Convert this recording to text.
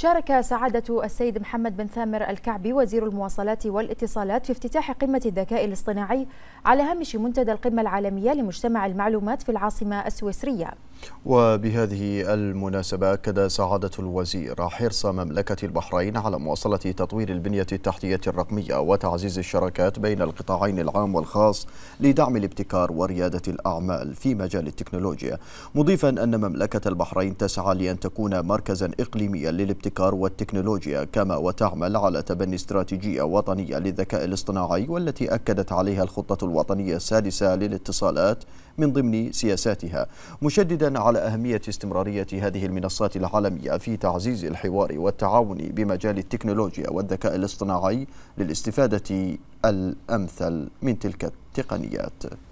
شارك سعادة السيد محمد بن ثامر الكعبي وزير المواصلات والاتصالات في افتتاح قمة الذكاء الاصطناعي على هامش منتدى القمة العالمية لمجتمع المعلومات في العاصمة السويسرية وبهذه المناسبة أكد سعادة الوزير حرص مملكة البحرين على مواصلة تطوير البنية التحتية الرقمية وتعزيز الشراكات بين القطاعين العام والخاص لدعم الابتكار وريادة الأعمال في مجال التكنولوجيا مضيفا أن مملكة البحرين تسعى لأن تكون مركزا إقليميا للابتكار والابتكار والتكنولوجيا كما وتعمل على تبني استراتيجية وطنية للذكاء الاصطناعي والتي أكدت عليها الخطة الوطنية السادسة للاتصالات من ضمن سياساتها مشددا على أهمية استمرارية هذه المنصات العالمية في تعزيز الحوار والتعاون بمجال التكنولوجيا والذكاء الاصطناعي للاستفادة الأمثل من تلك التقنيات